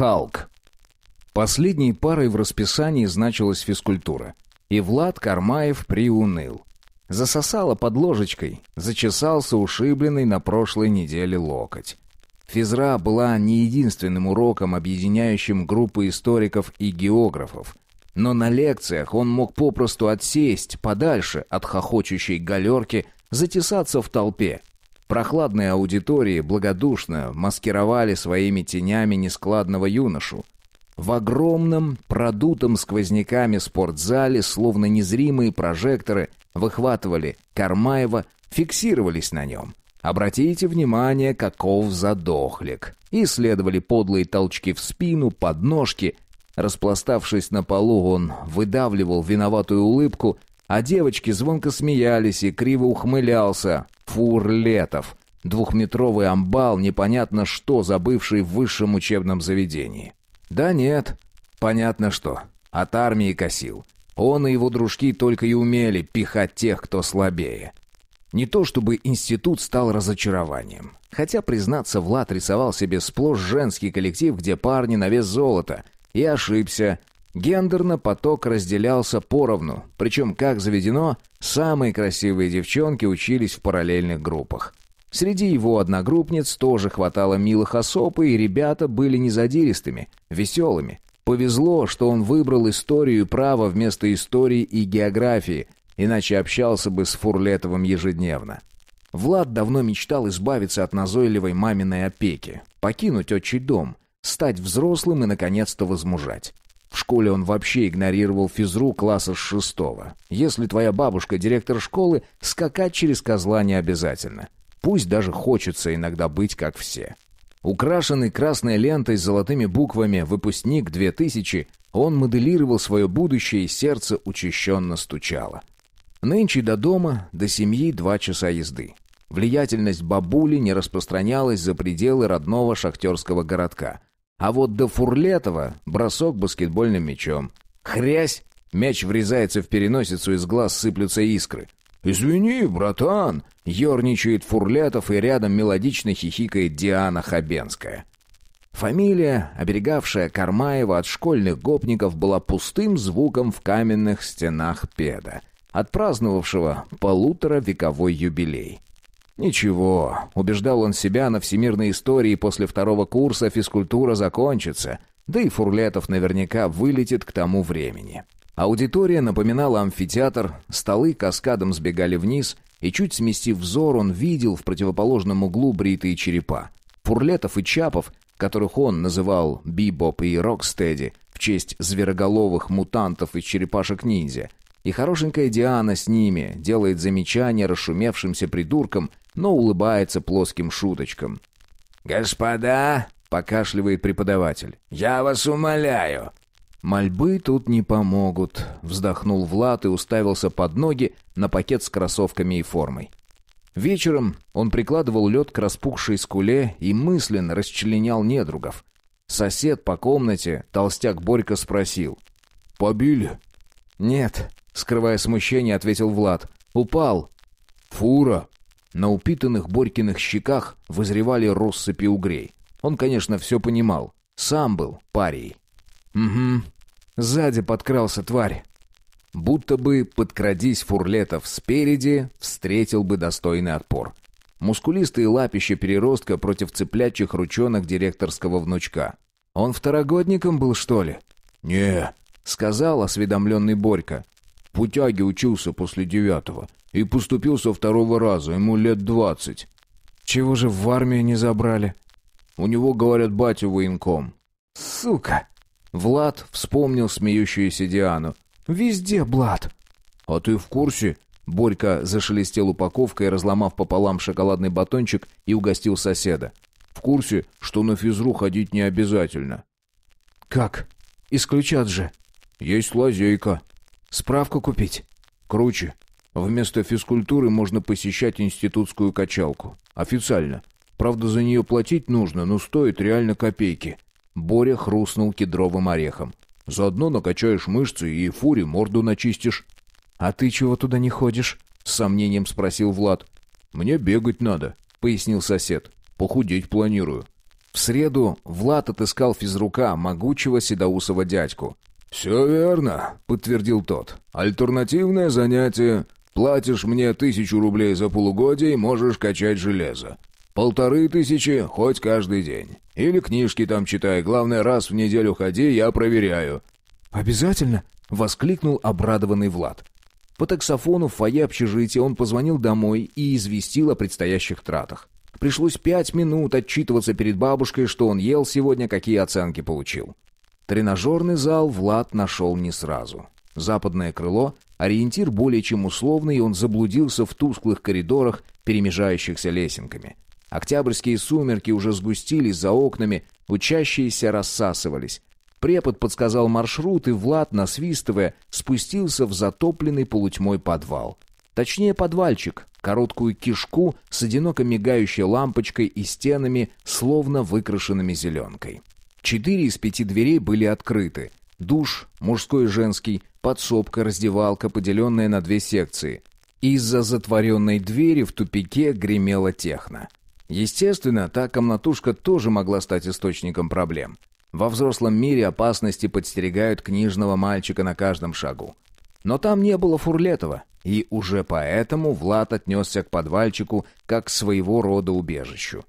Халк. Последней парой в расписании значилась физкультура. И Влад Кармаев приуныл. Засосало под ложечкой, зачесался ушибленный на прошлой неделе локоть. Физра была не единственным уроком, объединяющим группы историков и географов. Но на лекциях он мог попросту отсесть подальше от хохочущей галерки, затесаться в толпе Прохладные аудитории благодушно маскировали своими тенями нескладного юношу. В огромном, продутом сквозняками спортзале, словно незримые прожекторы, выхватывали Кармаева, фиксировались на нем. Обратите внимание, каков задохлик. И следовали подлые толчки в спину, подножки. Распластавшись на полу, он выдавливал виноватую улыбку, а девочки звонко смеялись и криво ухмылялся Фурлетов, двухметровый амбал, непонятно что, забывший в высшем учебном заведении. Да нет, понятно что, от армии косил. Он и его дружки только и умели пихать тех, кто слабее. Не то чтобы институт стал разочарованием. Хотя, признаться, Влад рисовал себе сплошь женский коллектив, где парни на вес золота, и ошибся Гендерно поток разделялся поровну, причем, как заведено, самые красивые девчонки учились в параллельных группах. Среди его одногруппниц тоже хватало милых особ, и ребята были незадиристыми, веселыми. Повезло, что он выбрал историю и права вместо истории и географии, иначе общался бы с Фурлетовым ежедневно. Влад давно мечтал избавиться от назойливой маминой опеки, покинуть отчий дом, стать взрослым и, наконец-то, возмужать. В школе он вообще игнорировал физру класса с шестого. Если твоя бабушка директор школы, скакать через козла не обязательно. Пусть даже хочется иногда быть как все. Украшенный красной лентой с золотыми буквами «Выпускник 2000» он моделировал свое будущее, и сердце учащенно стучало. Нынче до дома, до семьи два часа езды. Влиятельность бабули не распространялась за пределы родного шахтерского городка. А вот до Фурлетова бросок баскетбольным мячом. Хрясь! Мяч врезается в переносицу, из глаз сыплются искры. «Извини, братан!» — ерничает Фурлетов, и рядом мелодично хихикает Диана Хабенская. Фамилия, оберегавшая Кармаева от школьных гопников, была пустым звуком в каменных стенах педа, отпраздновавшего полуторавековой юбилей. «Ничего», — убеждал он себя на всемирной истории, после второго курса физкультура закончится, да и Фурлетов наверняка вылетит к тому времени. Аудитория напоминала амфитеатр, столы каскадом сбегали вниз, и чуть сместив взор, он видел в противоположном углу бритые черепа. Фурлетов и Чапов, которых он называл Бибоп и Рокстеди в честь звероголовых мутантов из черепашек-ниндзя — и хорошенькая Диана с ними делает замечание расшумевшимся придуркам, но улыбается плоским шуточкам. «Господа!» — покашливает преподаватель. «Я вас умоляю!» «Мольбы тут не помогут», — вздохнул Влад и уставился под ноги на пакет с кроссовками и формой. Вечером он прикладывал лед к распухшей скуле и мысленно расчленял недругов. Сосед по комнате, толстяк Борька, спросил. «Побили?» «Нет», — скрывая смущение, ответил Влад. «Упал». «Фура?» На упитанных Борькиных щеках вызревали россыпи угрей. Он, конечно, все понимал. Сам был парей. «Угу. Сзади подкрался, тварь». Будто бы, подкрадись Фурлетов спереди, встретил бы достойный отпор. Мускулистые лапища переростка против цыплячьих ручонок директорского внучка. «Он второгодником был, что ли?» «Не», — сказал осведомленный Борька. В путяге учился после девятого. И поступил со второго раза, ему лет двадцать. Чего же в армию не забрали? У него, говорят, батя военком. Сука! Влад вспомнил смеющуюся Диану. Везде блат. А ты в курсе? Борька зашелестел упаковкой, разломав пополам шоколадный батончик и угостил соседа. В курсе, что на физру ходить не обязательно. Как? Исключат же. Есть лазейка. Справку купить? Круче. Вместо физкультуры можно посещать институтскую качалку. Официально. Правда, за нее платить нужно, но стоит реально копейки. Боря хрустнул кедровым орехом. Заодно накачаешь мышцы и фури морду начистишь. «А ты чего туда не ходишь?» — с сомнением спросил Влад. «Мне бегать надо», — пояснил сосед. «Похудеть планирую». В среду Влад отыскал физрука, могучего седоусого дядьку. «Все верно», — подтвердил тот. «Альтернативное занятие. Платишь мне тысячу рублей за полугодие и можешь качать железо. Полторы тысячи хоть каждый день. Или книжки там читай. Главное, раз в неделю ходи, я проверяю». «Обязательно?» — воскликнул обрадованный Влад. По таксофону в фойе общежития он позвонил домой и известил о предстоящих тратах. Пришлось пять минут отчитываться перед бабушкой, что он ел сегодня, какие оценки получил. Тренажерный зал Влад нашел не сразу. Западное крыло — ориентир более чем условный, и он заблудился в тусклых коридорах, перемежающихся лесенками. Октябрьские сумерки уже сгустились за окнами, учащиеся рассасывались. Препод подсказал маршрут, и Влад, насвистывая, спустился в затопленный полутьмой подвал. Точнее, подвальчик, короткую кишку с одиноко мигающей лампочкой и стенами, словно выкрашенными зеленкой. Четыре из пяти дверей были открыты. Душ, мужской и женский, подсобка, раздевалка, поделенная на две секции. Из-за затворенной двери в тупике гремела техно. Естественно, та комнатушка тоже могла стать источником проблем. Во взрослом мире опасности подстерегают книжного мальчика на каждом шагу. Но там не было Фурлетова, и уже поэтому Влад отнесся к подвальчику как к своего рода убежищу.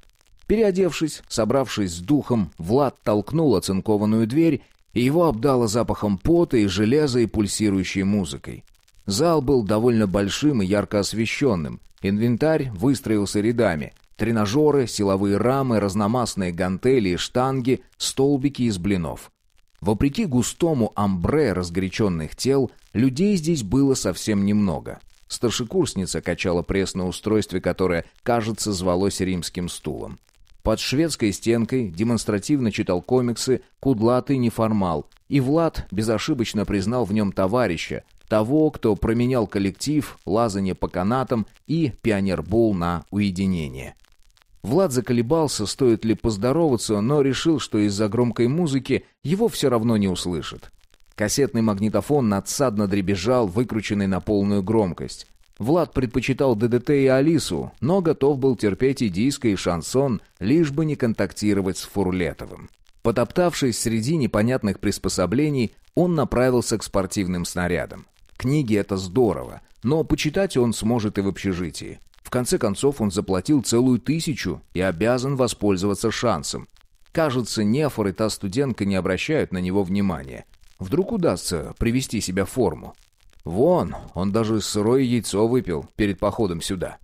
Переодевшись, собравшись с духом, Влад толкнул оцинкованную дверь, и его обдало запахом пота и железа и пульсирующей музыкой. Зал был довольно большим и ярко освещенным. Инвентарь выстроился рядами. Тренажеры, силовые рамы, разномастные гантели и штанги, столбики из блинов. Вопреки густому амбре разгоряченных тел, людей здесь было совсем немного. Старшекурсница качала пресс на устройстве, которое, кажется, звалось римским стулом. Под шведской стенкой демонстративно читал комиксы «Кудлатый неформал», и Влад безошибочно признал в нем товарища, того, кто променял коллектив, лазание по канатам и пионербол на уединение. Влад заколебался, стоит ли поздороваться, но решил, что из-за громкой музыки его все равно не услышат. Кассетный магнитофон надсадно дребезжал, выкрученный на полную громкость. Влад предпочитал ДДТ и Алису, но готов был терпеть и диско, и шансон, лишь бы не контактировать с Фурлетовым. Потоптавшись среди непонятных приспособлений, он направился к спортивным снарядам. Книги — это здорово, но почитать он сможет и в общежитии. В конце концов, он заплатил целую тысячу и обязан воспользоваться шансом. Кажется, Нефор и та студентка не обращают на него внимания. Вдруг удастся привести себя в форму. Вон, он даже сырое яйцо выпил перед походом сюда.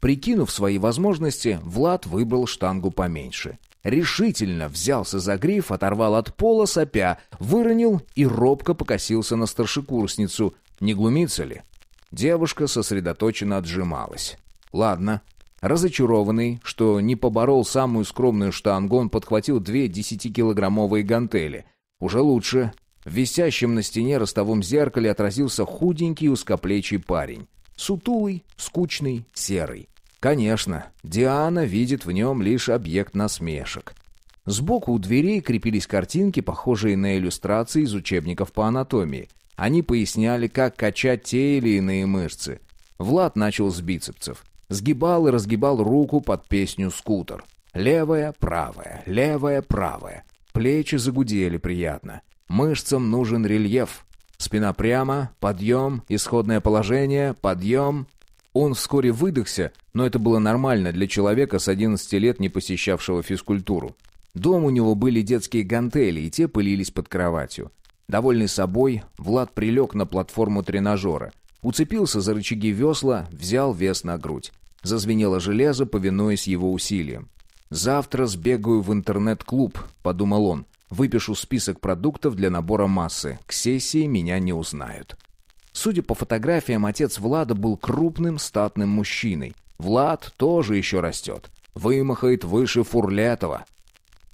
Прикинув свои возможности, Влад выбрал штангу поменьше. Решительно взялся за гриф, оторвал от пола сопя, выронил и робко покосился на старшекурсницу. Не глумится ли? Девушка сосредоточенно отжималась. Ладно. Разочарованный, что не поборол самую скромную штангу, он подхватил две десятикилограммовые гантели. Уже лучше. В висящем на стене ростовом зеркале отразился худенький узкоплечий парень. Сутулый, скучный, серый. Конечно, Диана видит в нем лишь объект насмешек. Сбоку у дверей крепились картинки, похожие на иллюстрации из учебников по анатомии. Они поясняли, как качать те или иные мышцы. Влад начал с бицепсов. Сгибал и разгибал руку под песню «Скутер». Левая, правая, левая, правая. Плечи загудели приятно. Мышцам нужен рельеф. Спина прямо, подъем, исходное положение, подъем. Он вскоре выдохся, но это было нормально для человека с 11 лет, не посещавшего физкультуру. Дом у него были детские гантели, и те пылились под кроватью. Довольный собой, Влад прилег на платформу тренажера. Уцепился за рычаги весла, взял вес на грудь. Зазвенело железо, повинуясь его усилиям. «Завтра сбегаю в интернет-клуб», — подумал он. Выпишу список продуктов для набора массы. К сессии меня не узнают. Судя по фотографиям, отец Влада был крупным статным мужчиной. Влад тоже еще растет. Вымахает выше Фурлятова.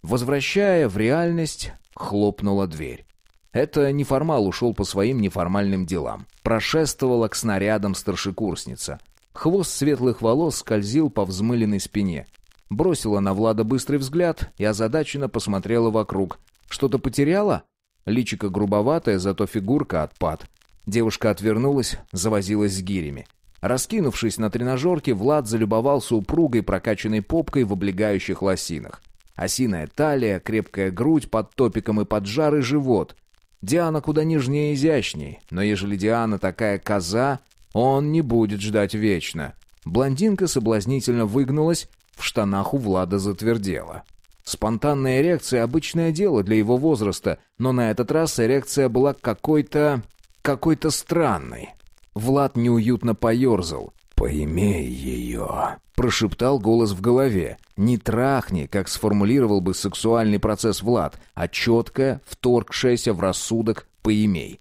Возвращая в реальность, хлопнула дверь. Это неформал ушел по своим неформальным делам. Прошествовала к снарядам старшекурсница. Хвост светлых волос скользил по взмыленной спине. Бросила на Влада быстрый взгляд и озадаченно посмотрела вокруг. Что-то потеряла? Личико грубоватое, зато фигурка отпад. Девушка отвернулась, завозилась с гирями. Раскинувшись на тренажерке, Влад залюбовался упругой прокачанной попкой в облегающих лосинах. Осиная талия, крепкая грудь под топиком и поджарый живот. Диана куда нежнее и изящней, но ежели Диана такая коза, он не будет ждать вечно. Блондинка соблазнительно выгнулась, в штанах у Влада затвердело. Спонтанная эрекция — обычное дело для его возраста, но на этот раз эрекция была какой-то... какой-то странной. Влад неуютно поерзал. «Поимей ее», — прошептал голос в голове. «Не трахни», как сформулировал бы сексуальный процесс Влад, а четко, вторгшаяся в рассудок «поимей».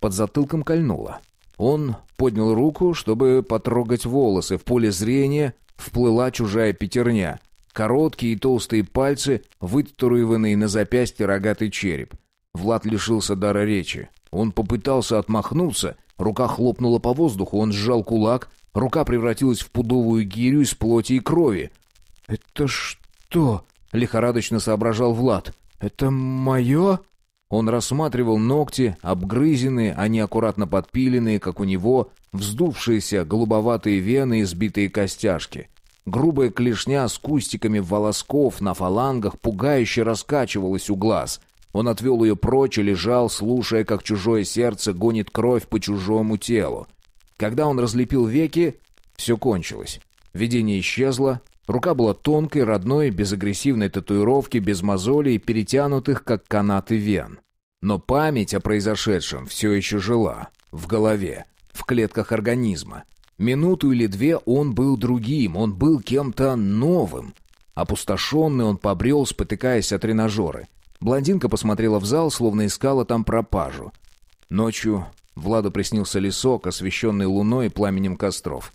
Под затылком кольнуло. Он поднял руку, чтобы потрогать волосы. В поле зрения вплыла чужая пятерня. Короткие и толстые пальцы, вытатуированные на запястье рогатый череп. Влад лишился дара речи. Он попытался отмахнуться, рука хлопнула по воздуху, он сжал кулак, рука превратилась в пудовую гирю из плоти и крови. «Это что?» — лихорадочно соображал Влад. «Это мое?» Он рассматривал ногти, обгрызенные, а не аккуратно подпиленные, как у него, вздувшиеся голубоватые вены и сбитые костяшки. Грубая клешня с кустиками волосков на фалангах пугающе раскачивалась у глаз. Он отвел ее прочь и лежал, слушая, как чужое сердце гонит кровь по чужому телу. Когда он разлепил веки, все кончилось. Видение исчезло, Рука была тонкой, родной, без агрессивной татуировки, без мозолей, перетянутых, как канаты вен. Но память о произошедшем все еще жила. В голове, в клетках организма. Минуту или две он был другим, он был кем-то новым. Опустошенный он побрел, спотыкаясь о тренажеры. Блондинка посмотрела в зал, словно искала там пропажу. Ночью Владу приснился лесок, освещенный луной и пламенем костров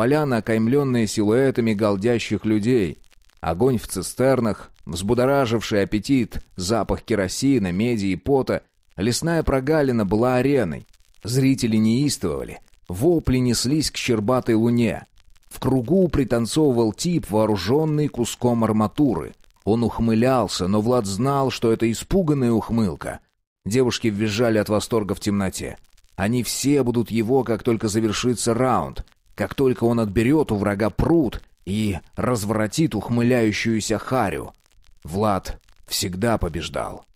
поляна, окаймленные силуэтами голдящих людей. Огонь в цистернах, взбудораживший аппетит, запах керосина, меди и пота. Лесная прогалина была ареной. Зрители неистовывали. Вопли неслись к щербатой луне. В кругу пританцовывал тип, вооруженный куском арматуры. Он ухмылялся, но Влад знал, что это испуганная ухмылка. Девушки визжали от восторга в темноте. Они все будут его, как только завершится раунд. Как только он отберет у врага пруд и разворотит ухмыляющуюся харю. Влад всегда побеждал.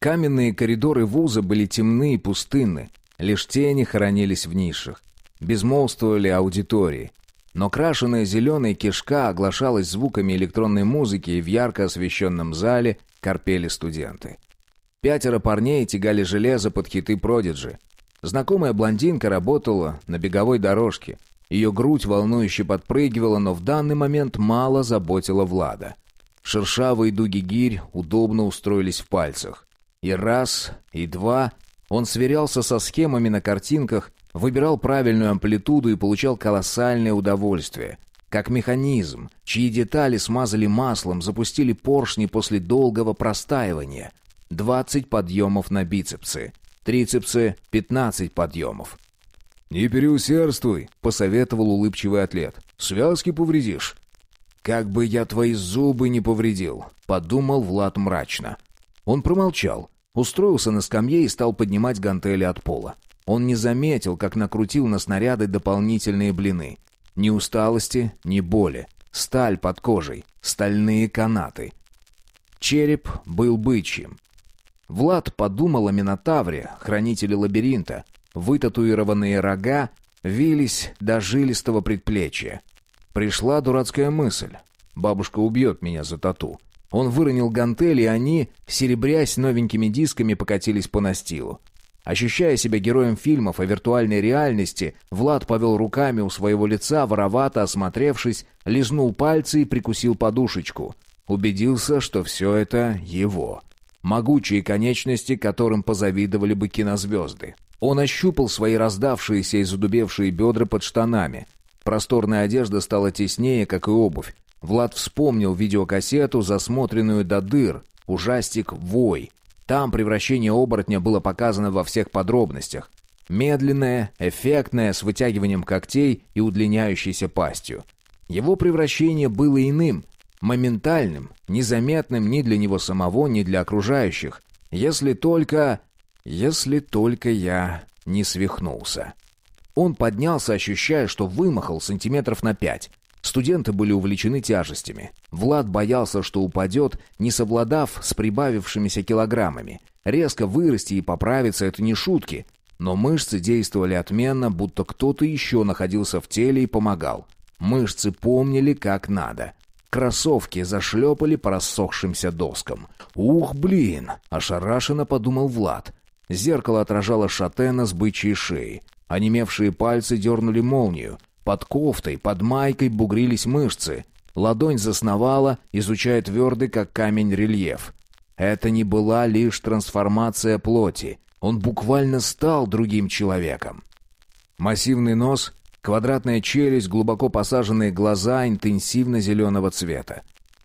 Каменные коридоры вуза были темны и пустынны, лишь тени хоронились в нишах. Безмолвствовали аудитории. Но крашеная зеленая кишка оглашалась звуками электронной музыки, и в ярко освещенном зале корпели студенты. Пятеро парней тягали железо под хиты Продиджи — Знакомая блондинка работала на беговой дорожке. Ее грудь волнующе подпрыгивала, но в данный момент мало заботила Влада. Шершавые дуги гирь удобно устроились в пальцах. И раз, и два он сверялся со схемами на картинках, выбирал правильную амплитуду и получал колоссальное удовольствие. Как механизм, чьи детали смазали маслом, запустили поршни после долгого простаивания. 20 подъемов на бицепсы – трицепсы — пятнадцать подъемов. «Не переусердствуй», — посоветовал улыбчивый атлет. «Связки повредишь». «Как бы я твои зубы не повредил», — подумал Влад мрачно. Он промолчал, устроился на скамье и стал поднимать гантели от пола. Он не заметил, как накрутил на снаряды дополнительные блины. Ни усталости, ни боли. Сталь под кожей, стальные канаты. Череп был бычьим. Влад подумал о Минотавре, хранителе лабиринта. Вытатуированные рога вились до жилистого предплечья. Пришла дурацкая мысль. Бабушка убьет меня за тату. Он выронил гантели, и они, серебрясь новенькими дисками, покатились по настилу. Ощущая себя героем фильмов о виртуальной реальности, Влад повел руками у своего лица, воровато осмотревшись, лизнул пальцы и прикусил подушечку. Убедился, что все это его могучие конечности, которым позавидовали бы кинозвезды. Он ощупал свои раздавшиеся и задубевшие бедра под штанами. Просторная одежда стала теснее, как и обувь. Влад вспомнил видеокассету, засмотренную до дыр, ужастик «Вой». Там превращение оборотня было показано во всех подробностях. Медленное, эффектное, с вытягиванием когтей и удлиняющейся пастью. Его превращение было иным, Моментальным, незаметным ни для него самого, ни для окружающих. Если только... Если только я не свихнулся. Он поднялся, ощущая, что вымахал сантиметров на пять. Студенты были увлечены тяжестями. Влад боялся, что упадет, не совладав с прибавившимися килограммами. Резко вырасти и поправиться — это не шутки. Но мышцы действовали отменно, будто кто-то еще находился в теле и помогал. Мышцы помнили, как надо. Кроссовки зашлепали по рассохшимся доскам. «Ух, блин!» — ошарашенно подумал Влад. Зеркало отражало шатена с бычьей шеи. Онемевшие пальцы дернули молнию. Под кофтой, под майкой бугрились мышцы. Ладонь засновала, изучая твердый, как камень, рельеф. Это не была лишь трансформация плоти. Он буквально стал другим человеком. Массивный нос Квадратная челюсть, глубоко посаженные глаза интенсивно зеленого цвета.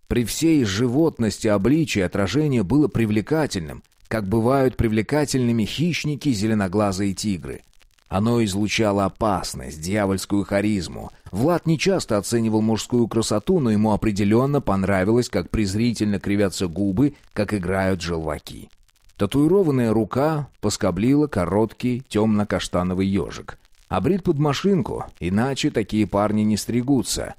При всей животности обличия отражение было привлекательным, как бывают привлекательными хищники, зеленоглазые тигры. Оно излучало опасность, дьявольскую харизму. Влад не часто оценивал мужскую красоту, но ему определенно понравилось, как презрительно кривятся губы, как играют желваки. Татуированная рука поскоблила короткий темно-каштановый ежик. Обрит под машинку, иначе такие парни не стригутся.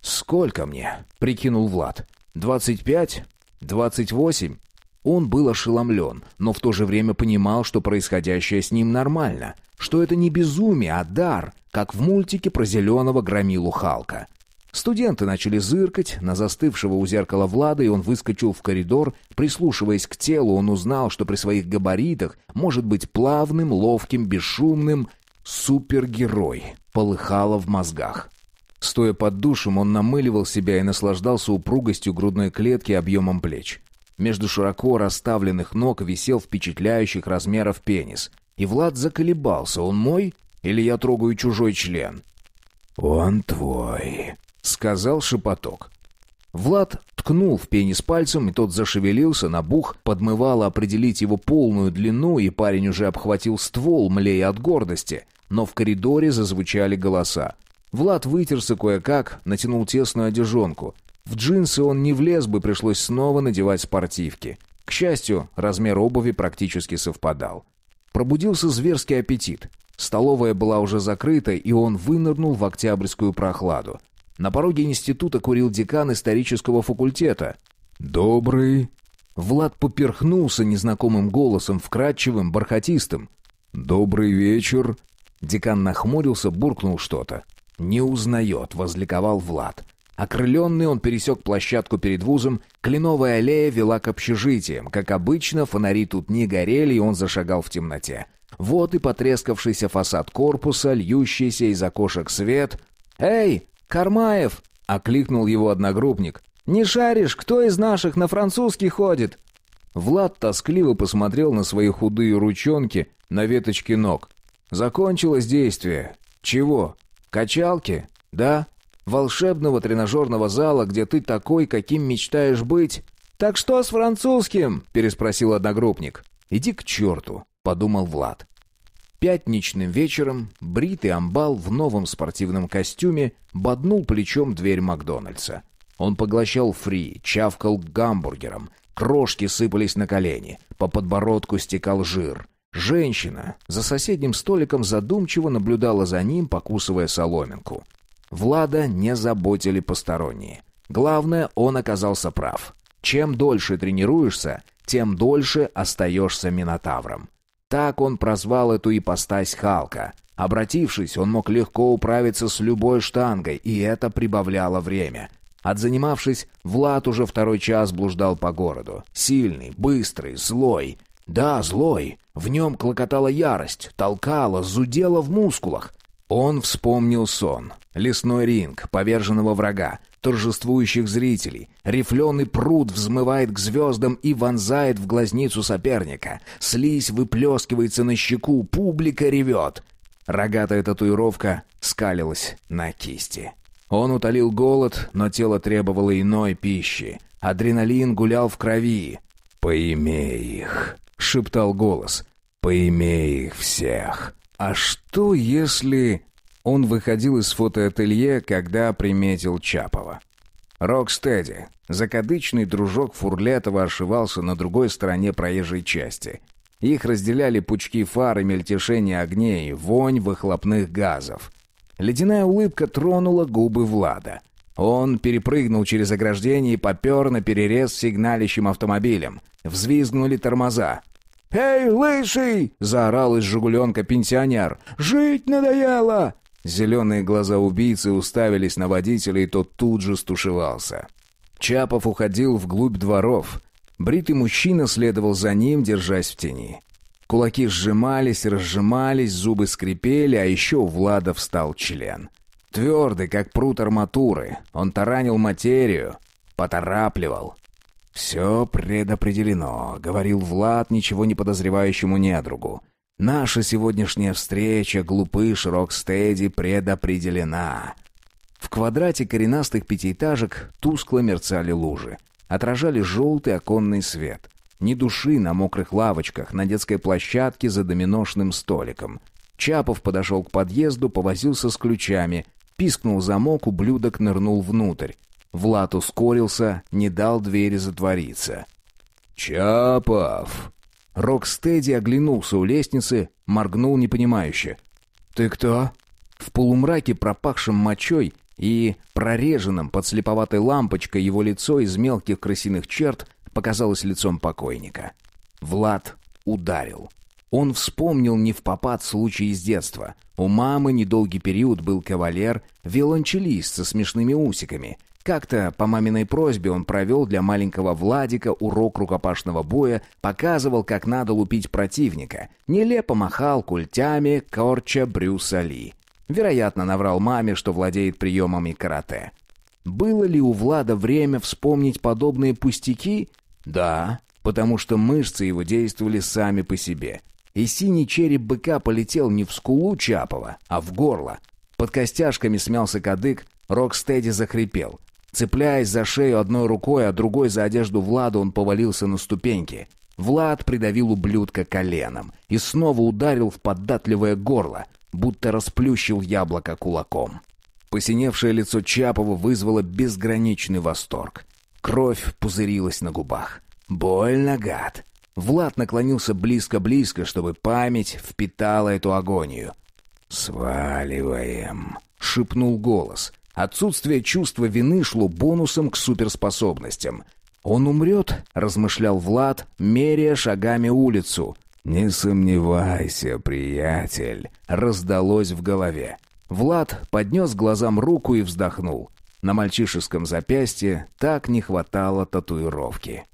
«Сколько мне?» — прикинул Влад. «Двадцать пять? Двадцать восемь?» Он был ошеломлен, но в то же время понимал, что происходящее с ним нормально, что это не безумие, а дар, как в мультике про зеленого громилу Халка. Студенты начали зыркать на застывшего у зеркала Влада, и он выскочил в коридор. Прислушиваясь к телу, он узнал, что при своих габаритах может быть плавным, ловким, бесшумным «Супергерой» полыхало в мозгах. Стоя под душем, он намыливал себя и наслаждался упругостью грудной клетки и объемом плеч. Между широко расставленных ног висел впечатляющих размеров пенис. И Влад заколебался, он мой или я трогаю чужой член? «Он твой», — сказал шепоток. Влад ткнул в пенис пальцем, и тот зашевелился, набух, подмывало определить его полную длину, и парень уже обхватил ствол, млея от гордости — но в коридоре зазвучали голоса. Влад вытерся кое-как, натянул тесную одежонку. В джинсы он не влез бы, пришлось снова надевать спортивки. К счастью, размер обуви практически совпадал. Пробудился зверский аппетит. Столовая была уже закрыта, и он вынырнул в октябрьскую прохладу. На пороге института курил декан исторического факультета. «Добрый...» Влад поперхнулся незнакомым голосом, вкрадчивым, бархатистым. «Добрый вечер, Декан нахмурился, буркнул что-то. «Не узнает», — возликовал Влад. Окрыленный он пересек площадку перед вузом, кленовая аллея вела к общежитиям. Как обычно, фонари тут не горели, и он зашагал в темноте. Вот и потрескавшийся фасад корпуса, льющийся из окошек свет. «Эй, Кармаев!» — окликнул его одногруппник. «Не шаришь, кто из наших на французский ходит?» Влад тоскливо посмотрел на свои худые ручонки на веточке ног. Закончилось действие. Чего? Качалки? Да? Волшебного тренажерного зала, где ты такой, каким мечтаешь быть? Так что с французским? Переспросил одногруппник. Иди к черту, подумал Влад. Пятничным вечером бритый амбал в новом спортивном костюме боднул плечом дверь Макдональдса. Он поглощал фри, чавкал гамбургером, крошки сыпались на колени, по подбородку стекал жир — Женщина за соседним столиком задумчиво наблюдала за ним, покусывая соломинку. Влада не заботили посторонние. Главное, он оказался прав. Чем дольше тренируешься, тем дольше остаешься Минотавром. Так он прозвал эту ипостась Халка. Обратившись, он мог легко управиться с любой штангой, и это прибавляло время. Отзанимавшись, Влад уже второй час блуждал по городу. Сильный, быстрый, злой. Да, злой. В нем клокотала ярость, толкала, зудела в мускулах. Он вспомнил сон. Лесной ринг, поверженного врага, торжествующих зрителей. Рифленый пруд взмывает к звездам и вонзает в глазницу соперника. Слизь выплескивается на щеку, публика ревет. Рогатая татуировка скалилась на кисти. Он утолил голод, но тело требовало иной пищи. Адреналин гулял в крови. «Поимей их!» — шептал голос. «Поимей их всех! А что, если...» Он выходил из фотоателье, когда приметил Чапова. Рокстеди, закадычный дружок Фурлятова, ошивался на другой стороне проезжей части. Их разделяли пучки фар и мельтешение огней, вонь выхлопных газов. Ледяная улыбка тронула губы Влада — он перепрыгнул через ограждение и попер на перерез сигналящим автомобилем. Взвизгнули тормоза. «Эй, лысый!» — заорал из «Жигуленка» пенсионер. «Жить надоело!» Зеленые глаза убийцы уставились на водителя, и тот тут же стушевался. Чапов уходил вглубь дворов. Бритый мужчина следовал за ним, держась в тени. Кулаки сжимались, разжимались, зубы скрипели, а еще у Влада встал член. — Твердый, как прут арматуры, он таранил материю, поторапливал. «Все предопределено», — говорил Влад ничего не подозревающему недругу. «Наша сегодняшняя встреча, глупыш Рокстеди, предопределена». В квадрате коренастых пятиэтажек тускло мерцали лужи. Отражали желтый оконный свет. Ни души на мокрых лавочках, на детской площадке за доминошным столиком. Чапов подошел к подъезду, повозился с ключами, Пискнул замок, ублюдок нырнул внутрь. Влад ускорился, не дал двери затвориться. «Чапов!» Рокстеди оглянулся у лестницы, моргнул непонимающе. «Ты кто?» В полумраке, пропахшем мочой и прореженным под слеповатой лампочкой его лицо из мелких крысиных черт показалось лицом покойника. Влад ударил. Он вспомнил не в попад случай из детства. У мамы недолгий период был кавалер, виолончелист со смешными усиками. Как-то по маминой просьбе он провел для маленького Владика урок рукопашного боя, показывал, как надо лупить противника. Нелепо махал культями корча Брюса Ли. Вероятно, наврал маме, что владеет приемами карате. Было ли у Влада время вспомнить подобные пустяки? Да, потому что мышцы его действовали сами по себе и синий череп быка полетел не в скулу Чапова, а в горло. Под костяшками смялся кадык, Рокстеди захрипел. Цепляясь за шею одной рукой, а другой за одежду Влада, он повалился на ступеньки. Влад придавил ублюдка коленом и снова ударил в податливое горло, будто расплющил яблоко кулаком. Посиневшее лицо Чапова вызвало безграничный восторг. Кровь пузырилась на губах. «Больно, гад!» Влад наклонился близко-близко, чтобы память впитала эту агонию. «Сваливаем», — шепнул голос. Отсутствие чувства вины шло бонусом к суперспособностям. «Он умрет», — размышлял Влад, меряя шагами улицу. «Не сомневайся, приятель», — раздалось в голове. Влад поднес глазам руку и вздохнул. На мальчишеском запястье так не хватало татуировки.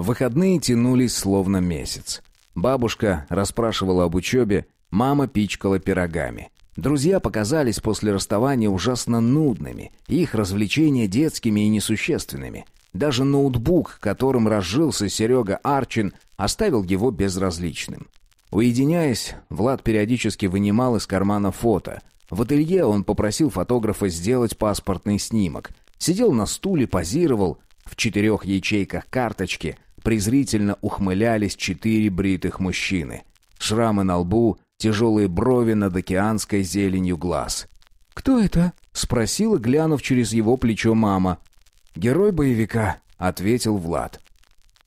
Выходные тянулись словно месяц. Бабушка расспрашивала об учебе, мама пичкала пирогами. Друзья показались после расставания ужасно нудными, их развлечения детскими и несущественными. Даже ноутбук, которым разжился Серега Арчин, оставил его безразличным. Уединяясь, Влад периодически вынимал из кармана фото. В ателье он попросил фотографа сделать паспортный снимок. Сидел на стуле, позировал, в четырех ячейках карточки – презрительно ухмылялись четыре бритых мужчины. Шрамы на лбу, тяжелые брови над океанской зеленью глаз. «Кто это?» — спросила, глянув через его плечо мама. «Герой боевика», — ответил Влад.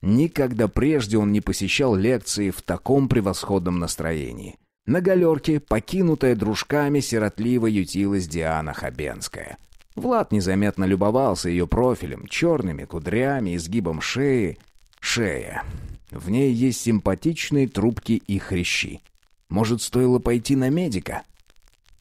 Никогда прежде он не посещал лекции в таком превосходном настроении. На галерке, покинутая дружками, сиротливо ютилась Диана Хабенская. Влад незаметно любовался ее профилем, черными кудрями, изгибом шеи, шея. В ней есть симпатичные трубки и хрящи. Может, стоило пойти на медика?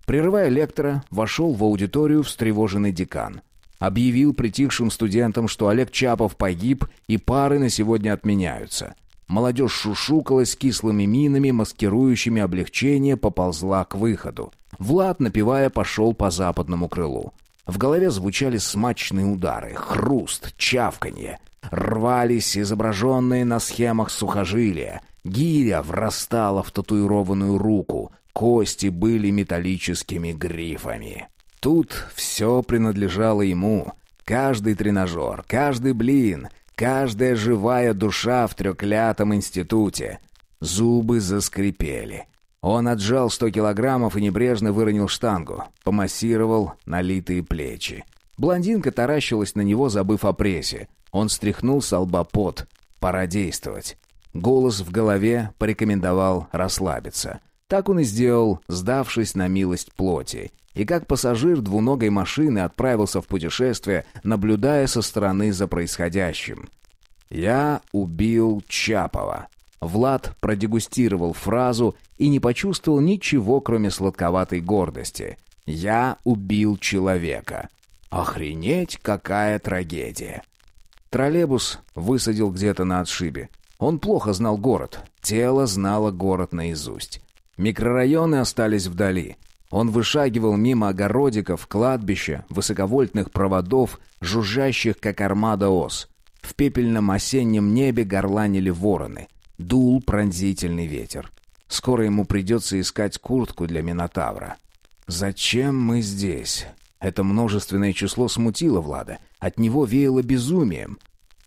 Прерывая лектора, вошел в аудиторию встревоженный декан. Объявил притихшим студентам, что Олег Чапов погиб и пары на сегодня отменяются. Молодежь шушукалась кислыми минами, маскирующими облегчение, поползла к выходу. Влад, напевая, пошел по западному крылу. В голове звучали смачные удары, хруст, чавканье — рвались изображенные на схемах сухожилия. Гиря врастала в татуированную руку, кости были металлическими грифами. Тут все принадлежало ему. Каждый тренажер, каждый блин, каждая живая душа в трёклятом институте. Зубы заскрипели. Он отжал сто килограммов и небрежно выронил штангу, помассировал налитые плечи. Блондинка таращилась на него, забыв о прессе. Он стряхнул с лба пот. Пора действовать. Голос в голове порекомендовал расслабиться. Так он и сделал, сдавшись на милость плоти. И как пассажир двуногой машины отправился в путешествие, наблюдая со стороны за происходящим. «Я убил Чапова». Влад продегустировал фразу и не почувствовал ничего, кроме сладковатой гордости. «Я убил человека». Охренеть, какая трагедия. Троллейбус высадил где-то на отшибе. Он плохо знал город. Тело знало город наизусть. Микрорайоны остались вдали. Он вышагивал мимо огородиков, кладбища, высоковольтных проводов, жужжащих, как армада ос. В пепельном осеннем небе горланили вороны. Дул пронзительный ветер. Скоро ему придется искать куртку для Минотавра. «Зачем мы здесь?» Это множественное число смутило Влада — от него веяло безумием.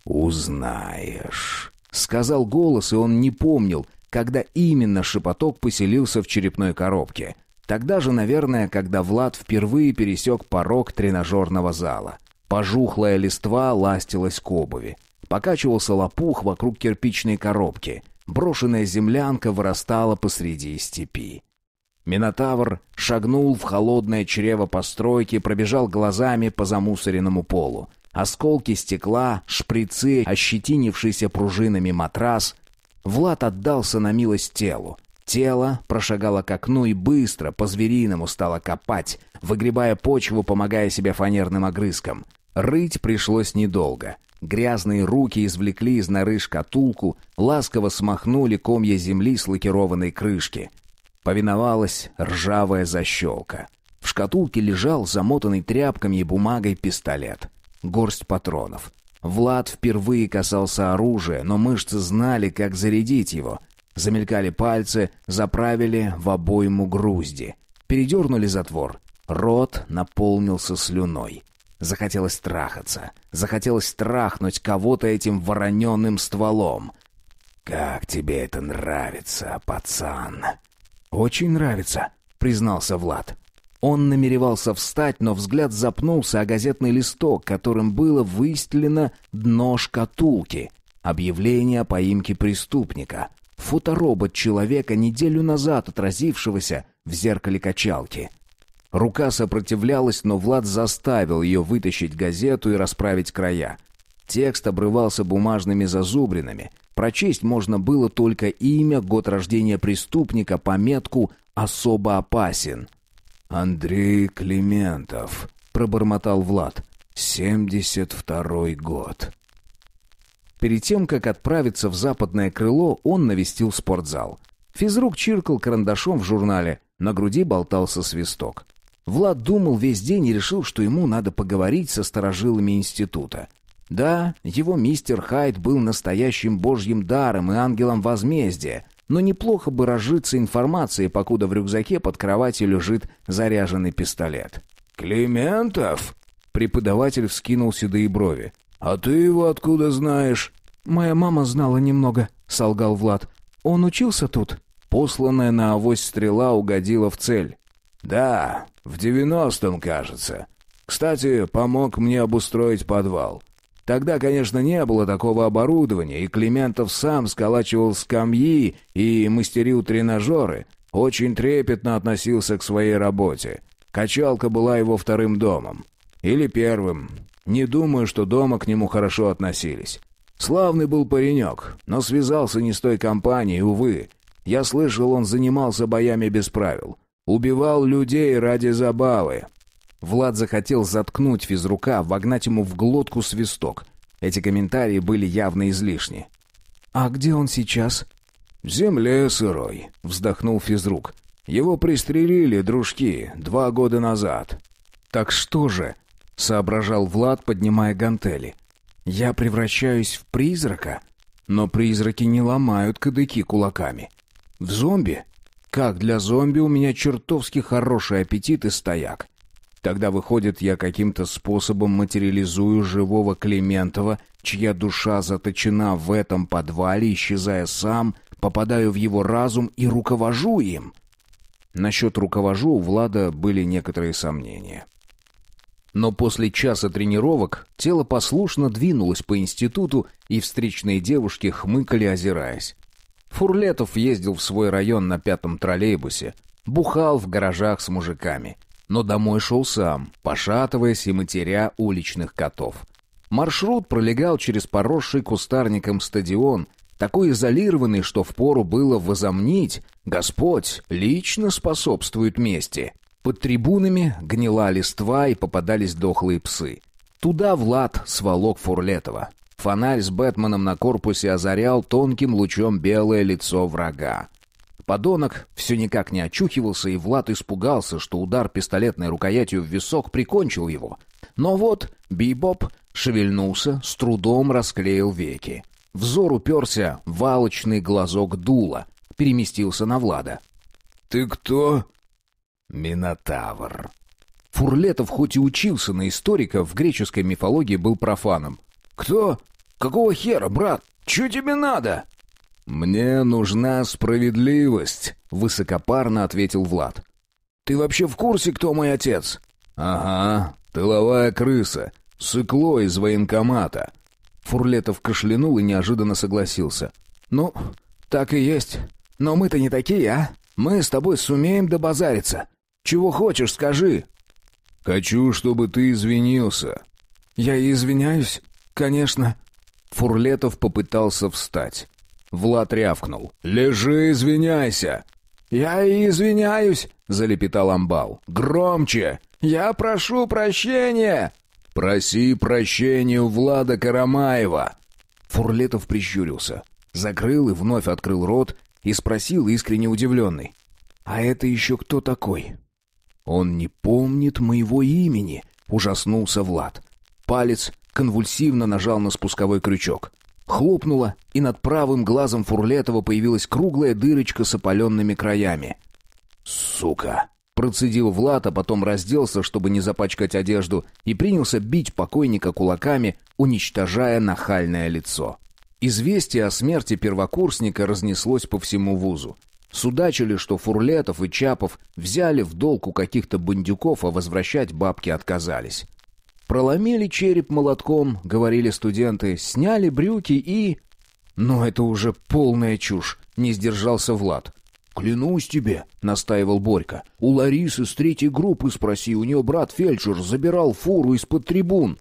«Узнаешь», — сказал голос, и он не помнил, когда именно шепоток поселился в черепной коробке. Тогда же, наверное, когда Влад впервые пересек порог тренажерного зала. Пожухлая листва ластилась к обуви. Покачивался лопух вокруг кирпичной коробки. Брошенная землянка вырастала посреди степи. Минотавр шагнул в холодное чрево постройки, пробежал глазами по замусоренному полу. Осколки стекла, шприцы, ощетинившийся пружинами матрас. Влад отдался на милость телу. Тело прошагало к окну и быстро, по-звериному стало копать, выгребая почву, помогая себе фанерным огрызкам. Рыть пришлось недолго. Грязные руки извлекли из норы шкатулку, ласково смахнули комья земли с лакированной крышки — Повиновалась ржавая защелка. В шкатулке лежал замотанный тряпками и бумагой пистолет. Горсть патронов. Влад впервые касался оружия, но мышцы знали, как зарядить его. Замелькали пальцы, заправили в обойму грузди. Передернули затвор. Рот наполнился слюной. Захотелось трахаться. Захотелось трахнуть кого-то этим вороненным стволом. «Как тебе это нравится, пацан?» «Очень нравится», — признался Влад. Он намеревался встать, но взгляд запнулся о газетный листок, которым было выстелено дно шкатулки. Объявление о поимке преступника. Фоторобот человека, неделю назад отразившегося в зеркале качалки. Рука сопротивлялась, но Влад заставил ее вытащить газету и расправить края. Текст обрывался бумажными зазубринами. Прочесть можно было только имя, год рождения преступника, пометку «Особо опасен». «Андрей Климентов», — пробормотал Влад. «Семьдесят второй год». Перед тем, как отправиться в западное крыло, он навестил спортзал. Физрук чиркал карандашом в журнале, на груди болтался свисток. Влад думал весь день и решил, что ему надо поговорить со сторожилами института. Да, его мистер Хайд был настоящим божьим даром и ангелом возмездия, но неплохо бы разжиться информацией, покуда в рюкзаке под кроватью лежит заряженный пистолет. «Климентов?» Преподаватель вскинул седые брови. «А ты его откуда знаешь?» «Моя мама знала немного», — солгал Влад. «Он учился тут?» Посланная на авось стрела угодила в цель. «Да, в девяностом, кажется. Кстати, помог мне обустроить подвал. Тогда, конечно, не было такого оборудования, и Климентов сам сколачивал скамьи и мастерил тренажеры, очень трепетно относился к своей работе. Качалка была его вторым домом. Или первым. Не думаю, что дома к нему хорошо относились. Славный был паренек, но связался не с той компанией, увы. Я слышал, он занимался боями без правил. Убивал людей ради забавы. Влад захотел заткнуть физрука, вогнать ему в глотку свисток. Эти комментарии были явно излишни. «А где он сейчас?» «В земле сырой», — вздохнул физрук. «Его пристрелили, дружки, два года назад». «Так что же?» — соображал Влад, поднимая гантели. «Я превращаюсь в призрака?» Но призраки не ломают кадыки кулаками. «В зомби?» «Как для зомби у меня чертовски хороший аппетит и стояк. Тогда, выходит, я каким-то способом материализую живого Климентова, чья душа заточена в этом подвале, исчезая сам, попадаю в его разум и руковожу им. Насчет руковожу у Влада были некоторые сомнения. Но после часа тренировок тело послушно двинулось по институту, и встречные девушки хмыкали, озираясь. Фурлетов ездил в свой район на пятом троллейбусе, бухал в гаражах с мужиками но домой шел сам, пошатываясь и матеря уличных котов. Маршрут пролегал через поросший кустарником стадион, такой изолированный, что впору было возомнить «Господь лично способствует мести». Под трибунами гнила листва и попадались дохлые псы. Туда Влад сволок Фурлетова. Фонарь с Бэтменом на корпусе озарял тонким лучом белое лицо врага. Подонок все никак не очухивался, и Влад испугался, что удар пистолетной рукоятью в висок прикончил его. Но вот Бибоп шевельнулся, с трудом расклеил веки. Взор уперся в алочный глазок дула, переместился на Влада. «Ты кто?» «Минотавр». Фурлетов хоть и учился на историка, в греческой мифологии был профаном. «Кто? Какого хера, брат? Чего тебе надо?» «Мне нужна справедливость», — высокопарно ответил Влад. «Ты вообще в курсе, кто мой отец?» «Ага, тыловая крыса, сыкло из военкомата». Фурлетов кашлянул и неожиданно согласился. «Ну, так и есть. Но мы-то не такие, а? Мы с тобой сумеем добазариться. Чего хочешь, скажи». «Хочу, чтобы ты извинился». «Я извиняюсь, конечно». Фурлетов попытался встать. Влад рявкнул. «Лежи, извиняйся!» «Я и извиняюсь!» — залепетал Амбал. «Громче!» «Я прошу прощения!» «Проси прощения у Влада Карамаева!» Фурлетов прищурился, закрыл и вновь открыл рот и спросил искренне удивленный. «А это еще кто такой?» «Он не помнит моего имени!» — ужаснулся Влад. Палец конвульсивно нажал на спусковой крючок. Хлопнуло, и над правым глазом Фурлетова появилась круглая дырочка с опаленными краями. «Сука!» Процедил Влад, а потом разделся, чтобы не запачкать одежду, и принялся бить покойника кулаками, уничтожая нахальное лицо. Известие о смерти первокурсника разнеслось по всему вузу. Судачили, что Фурлетов и Чапов взяли в долг у каких-то бандюков, а возвращать бабки отказались. Проломили череп молотком, говорили студенты, сняли брюки и... Но это уже полная чушь, не сдержался Влад. «Клянусь тебе», — настаивал Борька. «У Ларисы с третьей группы спроси, у нее брат фельдшер забирал фуру из-под трибун».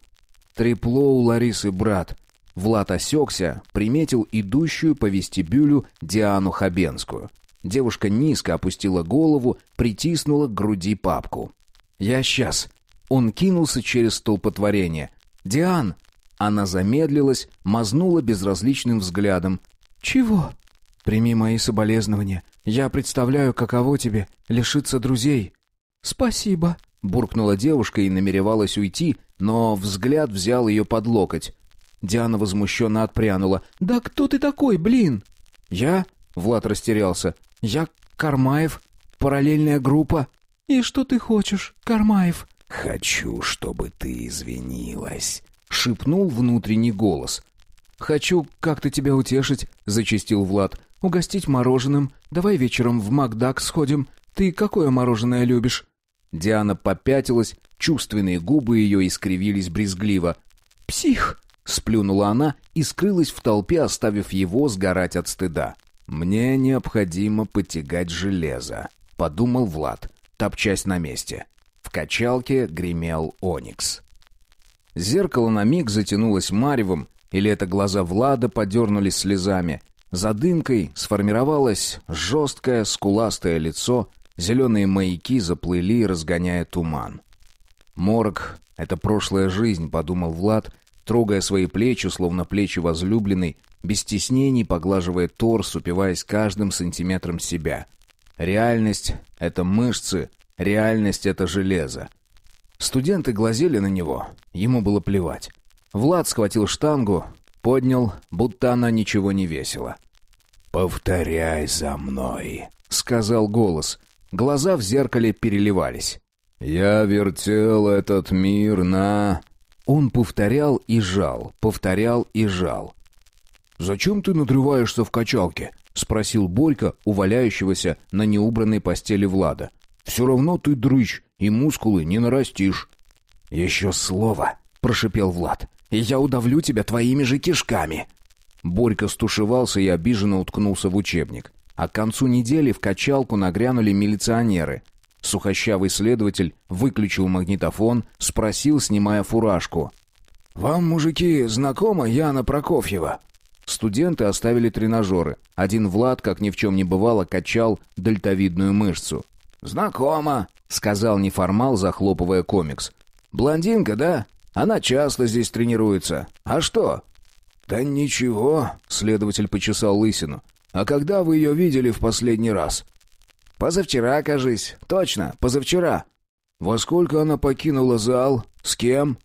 «Трепло у Ларисы брат». Влад осекся, приметил идущую по вестибюлю Диану Хабенскую. Девушка низко опустила голову, притиснула к груди папку. «Я сейчас», он кинулся через столпотворение. «Диан!» Она замедлилась, мазнула безразличным взглядом. «Чего?» «Прими мои соболезнования. Я представляю, каково тебе лишиться друзей». «Спасибо», — буркнула девушка и намеревалась уйти, но взгляд взял ее под локоть. Диана возмущенно отпрянула. «Да кто ты такой, блин?» «Я?» — Влад растерялся. «Я Кармаев. Параллельная группа». «И что ты хочешь, Кармаев?» «Хочу, чтобы ты извинилась», — шепнул внутренний голос. «Хочу как-то тебя утешить», — зачистил Влад. «Угостить мороженым. Давай вечером в Макдак сходим. Ты какое мороженое любишь?» Диана попятилась, чувственные губы ее искривились брезгливо. «Псих!» — сплюнула она и скрылась в толпе, оставив его сгорать от стыда. «Мне необходимо потягать железо», — подумал Влад, топчась на месте качалке гремел оникс. Зеркало на миг затянулось маревом, или это глаза Влада подернулись слезами. За дымкой сформировалось жесткое, скуластое лицо, зеленые маяки заплыли, разгоняя туман. «Морг — это прошлая жизнь», — подумал Влад, трогая свои плечи, словно плечи возлюбленной, без стеснений поглаживая торс, упиваясь каждым сантиметром себя. «Реальность — это мышцы, Реальность — это железо. Студенты глазели на него. Ему было плевать. Влад схватил штангу, поднял, будто она ничего не весила. «Повторяй за мной», — сказал голос. Глаза в зеркале переливались. «Я вертел этот мир на...» Он повторял и жал, повторял и жал. «Зачем ты надрываешься в качалке?» — спросил Борька, уваляющегося на неубранной постели Влада. Все равно ты дрыщ, и мускулы не нарастишь». «Еще слово», — прошипел Влад, — «и я удавлю тебя твоими же кишками». Борька стушевался и обиженно уткнулся в учебник. А к концу недели в качалку нагрянули милиционеры. Сухощавый следователь выключил магнитофон, спросил, снимая фуражку. «Вам, мужики, знакома Яна Прокофьева?» Студенты оставили тренажеры. Один Влад, как ни в чем не бывало, качал дельтовидную мышцу. «Знакомо», — сказал неформал, захлопывая комикс. «Блондинка, да? Она часто здесь тренируется. А что?» «Да ничего», — следователь почесал лысину. «А когда вы ее видели в последний раз?» «Позавчера, кажись. Точно, позавчера». «Во сколько она покинула зал? С кем?»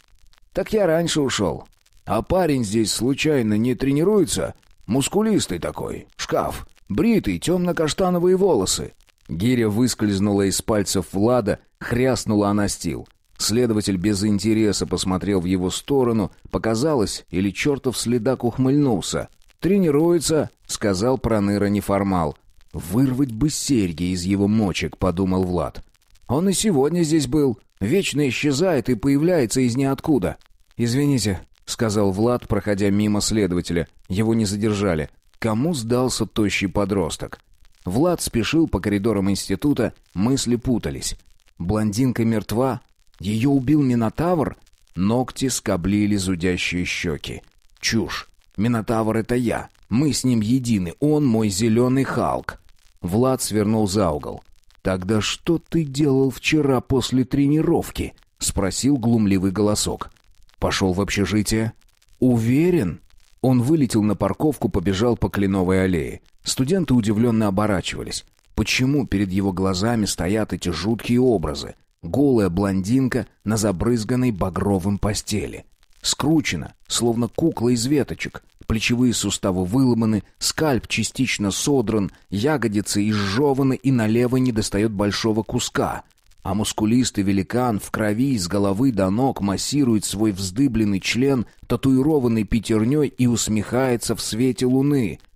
«Так я раньше ушел». «А парень здесь случайно не тренируется? Мускулистый такой, шкаф, бритый, темно-каштановые волосы». Гиря выскользнула из пальцев Влада, хряснула она стил. Следователь без интереса посмотрел в его сторону. Показалось, или чертов следак ухмыльнулся. «Тренируется», — сказал проныра неформал. «Вырвать бы серьги из его мочек», — подумал Влад. «Он и сегодня здесь был. Вечно исчезает и появляется из ниоткуда». «Извините», — сказал Влад, проходя мимо следователя. Его не задержали. «Кому сдался тощий подросток?» Влад спешил по коридорам института, мысли путались. Блондинка мертва? Ее убил Минотавр? Ногти скоблили зудящие щеки. Чушь. Минотавр — это я. Мы с ним едины. Он мой зеленый Халк. Влад свернул за угол. «Тогда что ты делал вчера после тренировки?» — спросил глумливый голосок. «Пошел в общежитие?» «Уверен?» Он вылетел на парковку, побежал по кленовой аллее. Студенты удивленно оборачивались. Почему перед его глазами стоят эти жуткие образы? Голая блондинка на забрызганной багровым постели. Скручена, словно кукла из веточек. Плечевые суставы выломаны, скальп частично содран, ягодицы изжеваны и налево не достает большого куска. А мускулистый великан в крови из головы до ног массирует свой вздыбленный член, татуированный пятерней и усмехается в свете луны —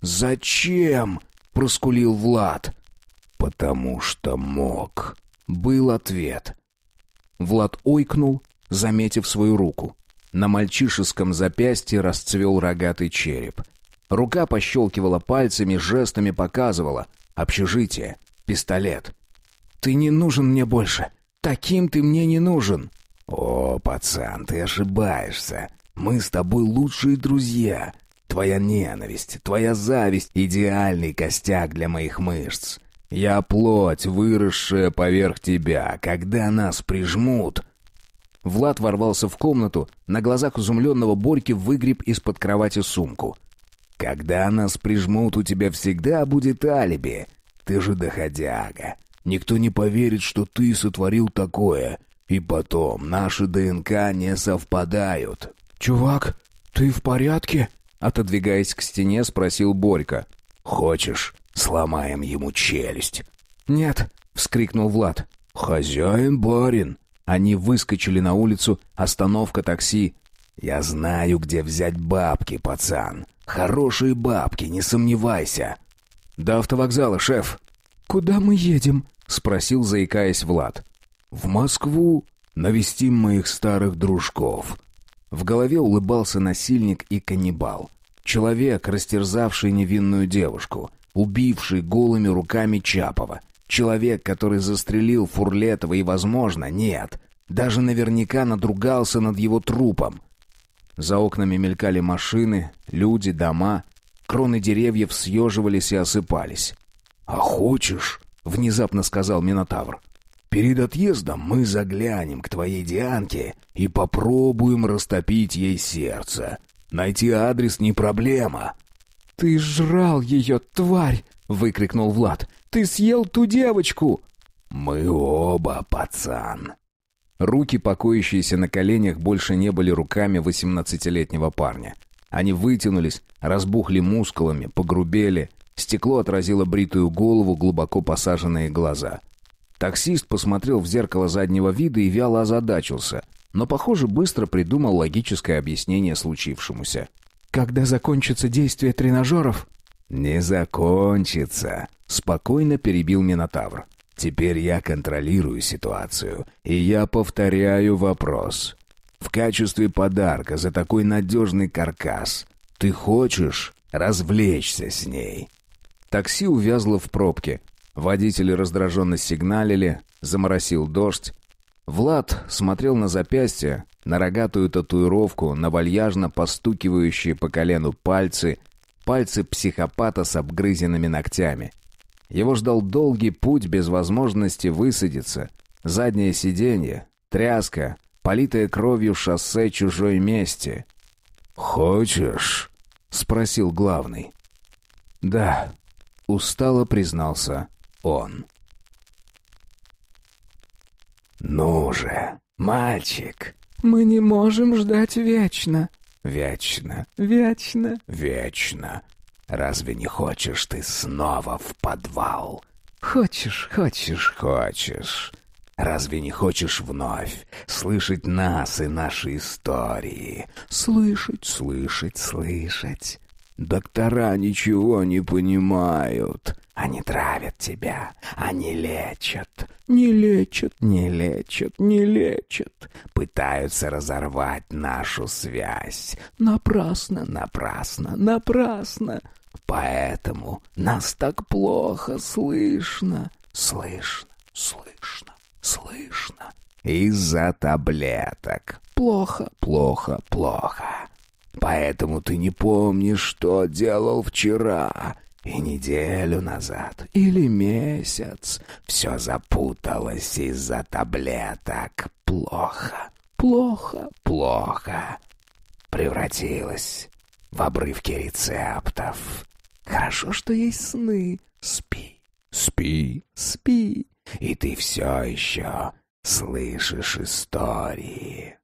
«Зачем?» — проскулил Влад. «Потому что мог», — был ответ. Влад ойкнул, заметив свою руку. На мальчишеском запястье расцвел рогатый череп. Рука пощелкивала пальцами, жестами показывала. «Общежитие. Пистолет». «Ты не нужен мне больше. Таким ты мне не нужен». «О, пацан, ты ошибаешься. Мы с тобой лучшие друзья. Твоя ненависть, твоя зависть — идеальный костяк для моих мышц. Я плоть, выросшая поверх тебя. Когда нас прижмут...» Влад ворвался в комнату, на глазах изумленного Борьки выгреб из-под кровати сумку. «Когда нас прижмут, у тебя всегда будет алиби. Ты же доходяга. Никто не поверит, что ты сотворил такое. И потом, наши ДНК не совпадают». «Чувак, ты в порядке?» Отодвигаясь к стене, спросил Борька. «Хочешь, сломаем ему челюсть?» «Нет», — вскрикнул Влад. «Хозяин, барин!» Они выскочили на улицу, остановка такси. «Я знаю, где взять бабки, пацан. Хорошие бабки, не сомневайся». «До автовокзала, шеф». «Куда мы едем?» — спросил, заикаясь Влад. «В Москву. Навестим моих старых дружков. В голове улыбался насильник и каннибал. Человек, растерзавший невинную девушку, убивший голыми руками Чапова. Человек, который застрелил Фурлетова и, возможно, нет, даже наверняка надругался над его трупом. За окнами мелькали машины, люди, дома. Кроны деревьев съеживались и осыпались. «А хочешь?» — внезапно сказал Минотавр. Перед отъездом мы заглянем к твоей Дианке и попробуем растопить ей сердце. Найти адрес не проблема». «Ты жрал ее, тварь!» — выкрикнул Влад. «Ты съел ту девочку!» «Мы оба, пацан!» Руки, покоящиеся на коленях, больше не были руками восемнадцатилетнего парня. Они вытянулись, разбухли мускулами, погрубели. Стекло отразило бритую голову, глубоко посаженные глаза. Таксист посмотрел в зеркало заднего вида и вяло озадачился, но, похоже, быстро придумал логическое объяснение случившемуся. «Когда закончится действие тренажеров?» «Не закончится», — спокойно перебил Минотавр. «Теперь я контролирую ситуацию, и я повторяю вопрос. В качестве подарка за такой надежный каркас ты хочешь развлечься с ней?» Такси увязло в пробке, Водители раздраженно сигналили, заморосил дождь. Влад смотрел на запястье, на рогатую татуировку, на вальяжно постукивающие по колену пальцы, пальцы психопата с обгрызенными ногтями. Его ждал долгий путь без возможности высадиться, заднее сиденье, тряска, политое кровью шоссе чужой мести. «Хочешь?» — спросил главный. «Да», — устало признался он. «Ну же, мальчик!» «Мы не можем ждать вечно!» «Вечно!» «Вечно!» «Вечно!» «Разве не хочешь ты снова в подвал?» «Хочешь, хочешь!» «Хочешь!» «Разве не хочешь вновь слышать нас и наши истории?» «Слышать, слышать, слышать!» Доктора ничего не понимают. Они травят тебя, они лечат. Не лечат, не лечат, не лечат. Пытаются разорвать нашу связь. Напрасно, напрасно, напрасно. Поэтому нас так плохо слышно. Слышно, слышно, слышно. Из-за таблеток. Плохо, плохо, плохо. Поэтому ты не помнишь, что делал вчера и неделю назад, или месяц. Все запуталось из-за таблеток. Плохо, плохо, плохо. Превратилось в обрывки рецептов. Хорошо, что есть сны. Спи, спи, спи. И ты все еще слышишь истории.